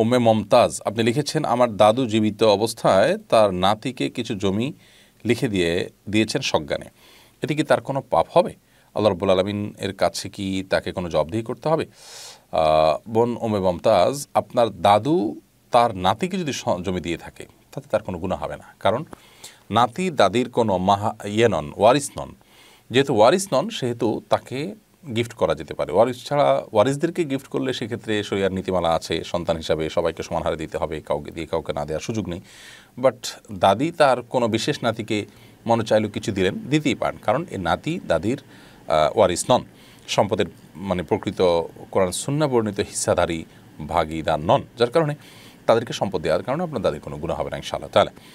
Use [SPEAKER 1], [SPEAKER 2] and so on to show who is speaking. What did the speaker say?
[SPEAKER 1] ওমে মমতাজ আপনি লিখেছেন আমার দাদু জীবিত অবস্থায় তার নাতিকে কিছু জমি লিখে দিয়ে দিয়েছেন সজ্ঞানে এটি কি তার কোনো পাপ হবে আল্লাহ রব্বুল আলমিন এর কাছে কি তাকে কোনো জবাবদিহি করতে হবে বোন ওমে মমতাজ আপনার দাদু তার নাতিকে যদি জমি দিয়ে থাকে তাতে তার কোনো গুণা হবে না কারণ নাতি দাদির কোনো মাহা ইয়ে নন ওয়ারিস নন যেহেতু ওয়ারিস নন সেহেতু তাকে গিফট করা যেতে পারে ওয়ারিস ছাড়া ওয়ারিসদেরকে গিফট করলে সেক্ষেত্রে শরিয়ার নীতিমালা আছে সন্তান হিসাবে সবাইকে সমান হারে দিতে হবে কাউকে দিয়ে কাউকে না দেওয়ার সুযোগ নেই বাট দাদি তার কোনো বিশেষ নাতিকে মনে চাইলেও কিছু দিলেন দিতেই পারেন কারণ এ নাতি দাদির ওয়ারিস নন সম্পদের মানে প্রকৃত কোরআন সুন্না বর্ণিত হিস্সাধারী ভাগিদার নন যার কারণে তাদেরকে সম্পদ দেওয়ার কারণে আপনার দাদির কোনো গুণ হবে না ইনশাআল্লাহ তাহলে